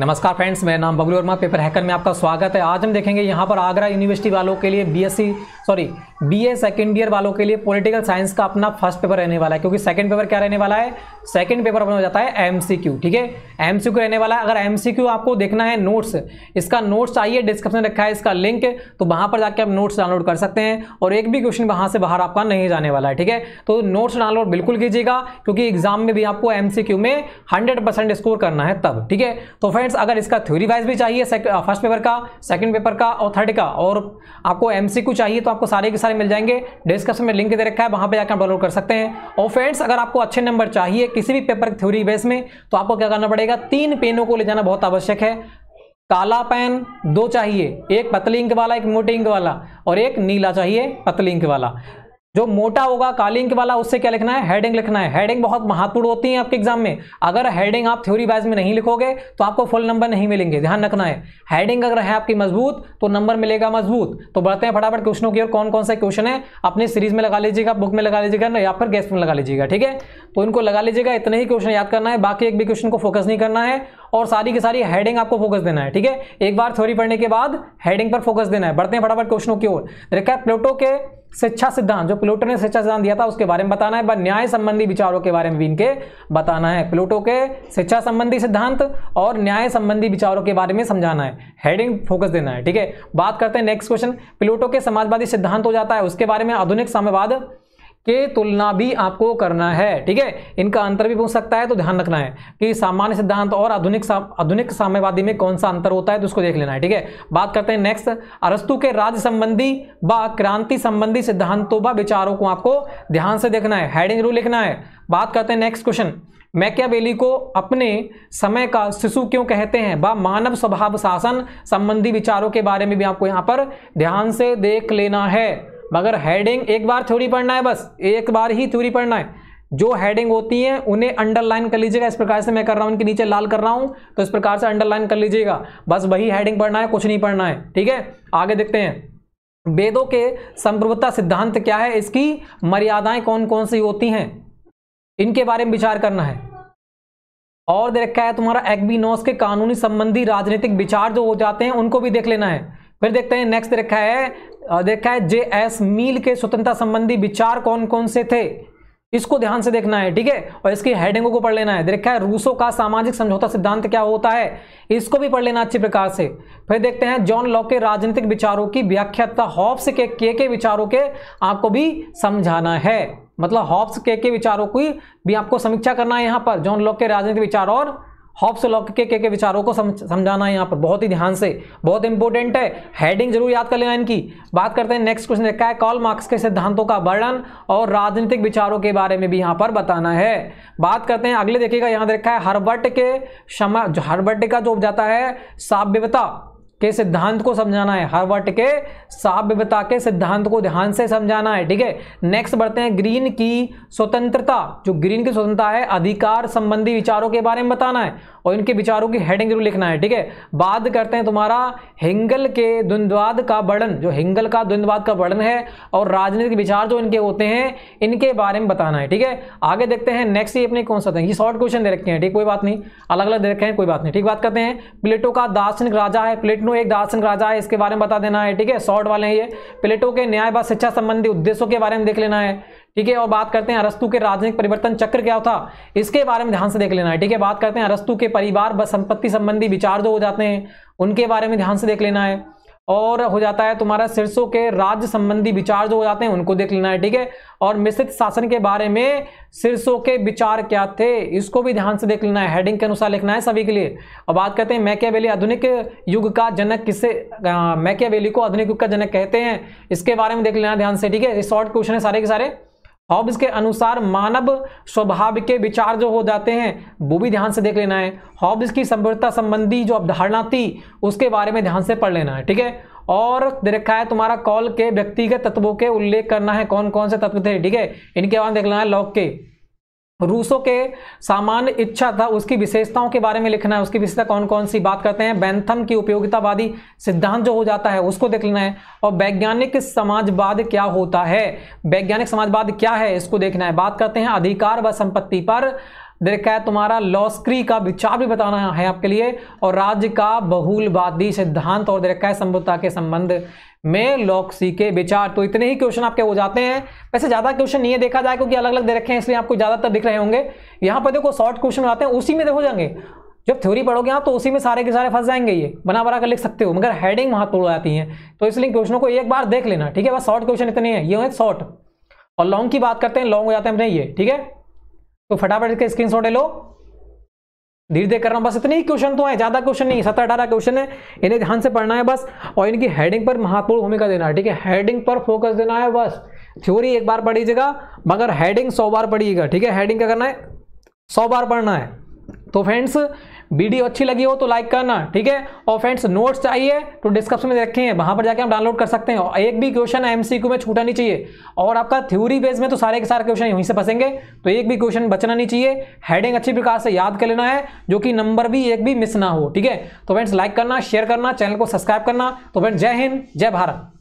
नमस्कार फ्रेंड्स मेरा नाम बबलू वर्मा पेपर हैकर में आपका स्वागत है आज हम देखेंगे यहाँ पर आगरा यूनिवर्सिटी वालों के लिए BSc sorry BA second year वालों के लिए पॉलिटिकल साइंस का अपना फर्स्ट पेपर रहने वाला है क्योंकि सेकंड पेपर क्या रहने वाला है सेकंड पेपर अपना हो जाता है एमसीक्यू ठीक है एमसीक्यू रहने वाला है अगर एमसीक्यू आपको देखना है नोट्स इसका नोट्स चाहिए डिस्क्रिप्शन रखा है इसका लिंक तो वहाँ पर जाकर आप नोट्स डाउनलोड कर सकते हैं और एक भी क्वेश्चन वहाँ से बाहर आपका नहीं जाने वाला है ठीक है तो नोट्स डाउनलोड बिल्कुल कीजिएगा क्योंकि एग्जाम में भी आपको एम में हंड्रेड स्कोर करना है तब ठीक है तो फ्रेंड फ्रेंड्स अगर इसका थ्योरी वाइज भी चाहिए फर्स्ट पेपर का सेकंड पेपर का और थर्ड का और आपको एमसीक्यू चाहिए तो आपको सारे के सारे मिल जाएंगे डिस्क्रिप्शन में लिंक दे रखा है वहाँ पर जाकर डाउनलोड कर सकते हैं और फ्रेंड्स अगर आपको अच्छे नंबर चाहिए किसी भी पेपर थ्योरी बेस में तो आपको क्या करना पड़ेगा तीन पेनों को ले जाना बहुत आवश्यक है काला पेन दो चाहिए एक पतली इंक वाला एक मोटी इंक वाला और एक नीला चाहिए पतली इंक वाला जो मोटा होगा कालिंग वाला उससे क्या लिखना है हेडिंग लिखना है हेडिंग बहुत महत्वपूर्ण होती है आपके एग्जाम में अगर हेडिंग आप थ्योरी वाइज में नहीं लिखोगे तो आपको फुल नंबर नहीं मिलेंगे ध्यान रखना है हेडिंग अगर है आपकी मजबूत तो नंबर मिलेगा मजबूत तो बढ़ते हैं फटाफट क्वेश्चनों की ओर कौन कौन से क्वेश्चन है अपने सीरीज में लगा लीजिएगा बुक में लगा लीजिएगा या फिर गेस्ट में लगा लीजिएगा ठीक है तो इनको लगा लीजिएगा इतने ही क्वेश्चन याद करना है बाकी एक भी क्वेश्चन को फोकस नहीं करना है और सारी की सारी हेडिंग आपको फोकस देना है ठीक है एक बार थ्योरी पढ़ने के बाद हेडिंग पर फोकस देना है बढ़ते हैं फटाफट क्वेश्चनों की ओर देखा प्लेटो के शिक्षा सिद्धांत जो प्लूटो ने शिक्षा सिद्धांत दिया था उसके बारे में बताना है न्याय संबंधी विचारों के बारे में भी इनके बताना है प्लूटो के शिक्षा संबंधी सिद्धांत और न्याय संबंधी विचारों के बारे में समझाना है हेडिंग फोकस देना है ठीक है बात करते हैं नेक्स्ट क्वेश्चन प्लूटो के समाजवादी सिद्धांत हो जाता है उसके बारे में आधुनिक साम्यवाद के तुलना भी आपको करना है ठीक है इनका अंतर भी पूछ सकता है तो ध्यान रखना है कि सामान्य सिद्धांत और आधुनिक आधुनिक साम्यवादी में कौन सा अंतर होता है तो उसको देख लेना है ठीक है बात करते हैं नेक्स्ट अरस्तु के राज्य संबंधी व क्रांति संबंधी सिद्धांतों व विचारों को आपको ध्यान से देखना है हेडिंग रूल लिखना है बात करते हैं नेक्स्ट क्वेश्चन मैकियावेली को अपने समय का शिशु क्यों कहते हैं व मानव स्वभाव शासन संबंधी विचारों के बारे में भी आपको यहाँ पर ध्यान से देख लेना है मगर हेडिंग एक बार थ्योरी पढ़ना है बस एक बार ही थ्योरी पढ़ना है जो हेडिंग होती है उन्हें अंडरलाइन कर लीजिएगा इस प्रकार से मैं कर रहा हूँ इनके नीचे लाल कर रहा हूँ तो इस प्रकार से अंडरलाइन कर लीजिएगा बस वही हेडिंग पढ़ना है कुछ नहीं पढ़ना है ठीक है आगे देखते हैं वेदों के संप्रभुता सिद्धांत क्या है इसकी मर्यादाएं कौन कौन सी होती हैं इनके बारे में विचार करना है और दे रखा है तुम्हारा एग्बिनोस के कानूनी संबंधी राजनीतिक विचार जो हो जाते हैं उनको भी देख लेना है फिर देखते हैं नेक्स्ट रखा है देखा है जे एस मील के स्वतंत्रता संबंधी विचार कौन कौन से थे इसको ध्यान से देखना है ठीक है और इसकी हेडिंगों को पढ़ लेना है देखा है रूसो का सामाजिक समझौता सिद्धांत क्या होता है इसको भी पढ़ लेना अच्छे प्रकार से फिर देखते हैं जॉन लॉ के राजनीतिक विचारों की व्याख्या हॉब्स के के के विचारों के आपको भी समझाना है मतलब हॉब्स के के विचारों की भी आपको समीक्षा करना है यहाँ पर जॉन लॉक के राजनीतिक विचार और हॉप्स लॉक के के, के विचारों को समझाना है यहाँ पर बहुत ही ध्यान से बहुत इंपॉर्टेंट है हेडिंग जरूर याद कर लेना इनकी बात करते हैं नेक्स्ट क्वेश्चन देखा है कॉल मार्क्स के सिद्धांतों का वर्णन और राजनीतिक विचारों के बारे में भी यहाँ पर बताना है बात करते हैं अगले देखिएगा यहाँ देखा है हर्बर्ट के क्षमा हर्बर्ट का जो जाता है साव्यवता के सिद्धांत को समझाना है हार्वर्ट के साव्यता के सिद्धांत को ध्यान से समझाना है ठीक है नेक्स्ट बढ़ते हैं ग्रीन की स्वतंत्रता जो ग्रीन की स्वतंत्रता है अधिकार संबंधी विचारों के बारे में बताना है और इनके विचारों की हेडिंग जरूर लिखना है ठीक है बात करते हैं तुम्हारा हिंगल के द्वंद्वाद का वर्णन जो हिंगल का द्वंद्वाद का वर्णन है और राजनीतिक विचार जो इनके होते हैं इनके बारे में बताना है ठीक है आगे देखते हैं नेक्स्ट ये अपने कौन सा ये शॉर्ट क्वेश्चन दे रखे हैं ठीक कोई बात नहीं अलग अलग दे रखे हैं कोई बात नहीं ठीक बात करते हैं प्लेटो का दार्शनिक राजा है प्लेट प्लेटो एक दार्शनिक राजा है इसके बारे में बता देना है ठीक है शॉर्ट वाले हैं ये प्लेटो के न्याय व शिक्षा संबंधी उद्देश्यों के बारे में देख लेना है ठीक है और बात करते हैं अरस्तु के राजनीतिक परिवर्तन चक्र क्या था इसके बारे में ध्यान से देख लेना है ठीक है बात करते हैं अरस्तु के परिवार व संपत्ति संबंधी विचार जो हो जाते हैं उनके बारे में ध्यान से देख लेना है और हो जाता है तुम्हारा सिरसों के राज्य संबंधी विचार जो हो जाते हैं उनको देख लेना है ठीक है और मिश्रित शासन के बारे में सिरसों के विचार क्या थे इसको भी ध्यान से देख लेना है हेडिंग के अनुसार लिखना है सभी के लिए और बात करते हैं मैकियावेली आधुनिक युग का जनक किसे मैकियावेली को आधुनिक युग का जनक कहते हैं इसके बारे में देख लेना ध्यान से ठीक है शॉर्ट क्वेश्चन है सारे के सारे हॉब्स के अनुसार मानव स्वभाव के विचार जो हो जाते हैं वो भी ध्यान से देख लेना है हॉब्स की संप्रभुता संबंधी जो अवधारणा थी उसके बारे में ध्यान से पढ़ लेना है ठीक है और दे रखा है तुम्हारा कॉल के व्यक्तिगत तत्वों के उल्लेख करना है कौन कौन से तत्व थे ठीक है इनके बाद देख लेना है लॉक के रूसों के सामान्य इच्छा था उसकी विशेषताओं के बारे में लिखना है उसकी विशेषता कौन कौन सी बात करते हैं बैंथम की उपयोगितावादी सिद्धांत जो हो जाता है उसको देख लेना है और वैज्ञानिक समाजवाद क्या होता है वैज्ञानिक समाजवाद क्या है इसको देखना है बात करते हैं अधिकार व संपत्ति पर देखा है तुम्हारा लॉस्क्री का विचार भी बताना है आपके लिए और राज्य का बहुलवादी सिद्धांत और देखा है संभवता के संबंध में लॉक्सी के विचार तो इतने ही क्वेश्चन आपके हो जाते हैं वैसे ज़्यादा क्वेश्चन नहीं है देखा जाए क्योंकि अलग अलग दे रखे हैं इसलिए आपको ज़्यादातर दिख रहे होंगे यहाँ पर देखो शॉर्ट क्वेश्चन आते हैं उसी में देखो जाएंगे जब थ्योरी पढ़ोगे आप तो उसी में सारे के सारे फंस जाएंगे ये बना बना कर लिख सकते हो मगर हेडिंग महत्वपूर्ण जाती है तो इसलिए क्वेश्चनों को एक बार देख लेना ठीक है बस शॉर्ट क्वेश्चन इतने हैं ये होंगे शॉर्ट और लॉन्ग की बात करते हैं लॉन्ग हो जाते हैं अपने ये ठीक है तो फटाफट इसके स्क्रीन ले लो धीरे धीरे कर रहा हूं बस इतने ही क्वेश्चन तो है ज़्यादा क्वेश्चन नहीं सत्रह अठारह क्वेश्चन है इन्हें ध्यान से पढ़ना है बस और इनकी हेडिंग पर महत्वपूर्ण भूमिका देना है ठीक है हेडिंग पर फोकस देना है बस थ्योरी एक बार पढ़ीजिएगा मगर हेडिंग सौ बार पढ़िएगा ठीक है हेडिंग क्या करना है सौ बार पढ़ना है तो फ्रेंड्स वीडियो अच्छी लगी हो तो लाइक करना ठीक है और फ्रेंड्स नोट्स चाहिए तो डिस्क्रिप्शन में रखे हैं वहां पर जाकर हम डाउनलोड कर सकते हैं और एक भी क्वेश्चन एमसीक्यू में छूटा नहीं चाहिए और आपका थ्योरी बेस में तो सारे के सारे क्वेश्चन यहीं से फंसेंगे तो एक भी क्वेश्चन बचना नहीं चाहिए हेडिंग अच्छी प्रकार से याद कर लेना है जो कि नंबर भी एक भी मिस ना हो ठीक है तो फ्रेंड्स लाइक करना शेयर करना चैनल को सब्सक्राइब करना तो फ्रेंड्स जय हिंद जय भारत